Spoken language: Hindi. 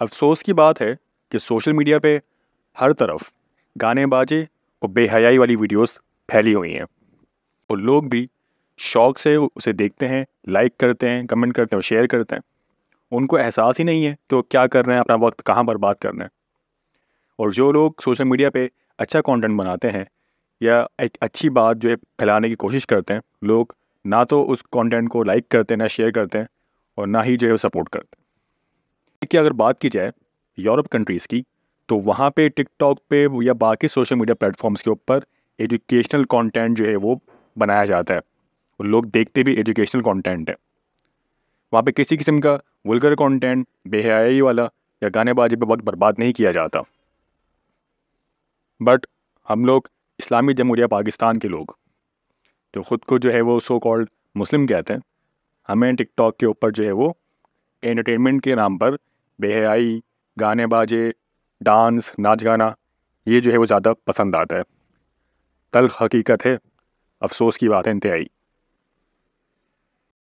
अफ़सोस की बात है कि सोशल मीडिया पे हर तरफ गाने बाजे और बेहयाई वाली वीडियोस फैली हुई हैं और लोग भी शौक़ से उसे देखते हैं लाइक करते हैं कमेंट करते हैं और शेयर करते हैं उनको एहसास ही नहीं है कि वो क्या कर रहे हैं अपना वक्त कहाँ पर बात कर रहे हैं और जो लोग सोशल मीडिया पे अच्छा कंटेंट बनाते हैं या एक अच्छी बात जो है फैलाने की कोशिश करते हैं लोग ना तो उस कंटेंट को लाइक करते हैं ना शेयर करते हैं और ना ही जो है सपोर्ट करते हैं की अगर बात की जाए यूरोप कंट्रीज़ की तो वहाँ पे टिकटॉक पे या बाकी सोशल मीडिया प्लेटफॉर्म्स के ऊपर एजुकेशनल कंटेंट जो है वो बनाया जाता है और लोग देखते भी एजुकेशनल कंटेंट है वहाँ पे किसी किस्म का वुलगर कंटेंट बेहयाई वाला या गानेबाजी पे वक्त बर्बाद नहीं किया जाता बट हम लोग इस्लामी जमहूरिया पाकिस्तान के लोग जो ख़ुद को जो है वो सो कॉल्ड मुस्लिम कहते हैं हमें टिकटॉक के ऊपर जो है वो एंटरटेनमेंट के नाम पर बेहयाई गाने बाजे डांस नाच गाना ये जो है वो ज़्यादा पसंद आता है तल हकीकत है अफ़सोस की बात है इंतहाई